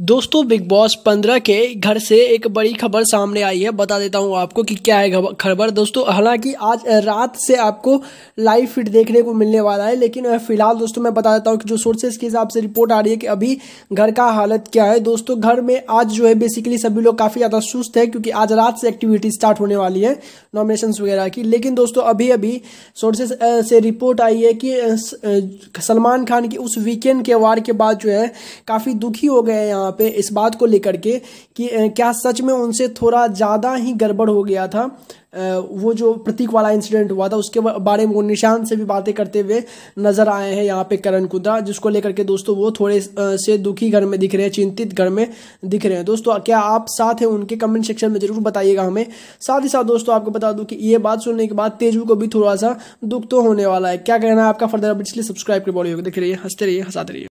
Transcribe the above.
दोस्तों big boss पंद्रह के घर से एक बड़ी खबर सामने आई है बता देता हूँ आपको कि क्या है खबर दोस्तों हालांकि आज रात से आपको लाइव फिट देखने को मिलने वाला है लेकिन फिलहाल दोस्तों मैं बता देता हूँ कि जो सोर्सेज के हिसाब से रिपोर्ट आ रही है कि अभी घर का हालत क्या है दोस्तों घर में आज जो है बेसिकली सभी लोग काफ़ी ज़्यादा सुस्त है क्योंकि आज रात से एक्टिविटी स्टार्ट होने वाली है नॉमिनेशन वगैरह की लेकिन दोस्तों अभी अभी सोर्सेज से रिपोर्ट आई है कि सलमान खान की उस वीकेंड के वार के बाद जो है काफ़ी दुखी हो गए हैं यहाँ पे इस बात को लेकर के कि क्या सच में उनसे थोड़ा ज़्यादा ही गड़बड़ हो गया था वो जो प्रतीक वाला इंसिडेंट हुआ था उसके बारे में वो निशान से भी बातें करते हुए नजर आए हैं यहाँ पे करण कुद्रा जिसको लेकर के दोस्तों वो थोड़े से दुखी घर में दिख रहे हैं चिंतित घर में दिख रहे हैं दोस्तों क्या आप साथ हैं उनके कमेंट सेक्शन में जरूर बताइएगा हमें साथ ही साथ दोस्तों आपको बता दू कि ये बात सुनने के बाद तेजू को भी थोड़ा सा दुख तो होने वाला है क्या कहना है आपका फर्दर अब इसलिए सब्सक्राइब कर बॉडी देख रहिए हंसते रहिए हंसाते रहिए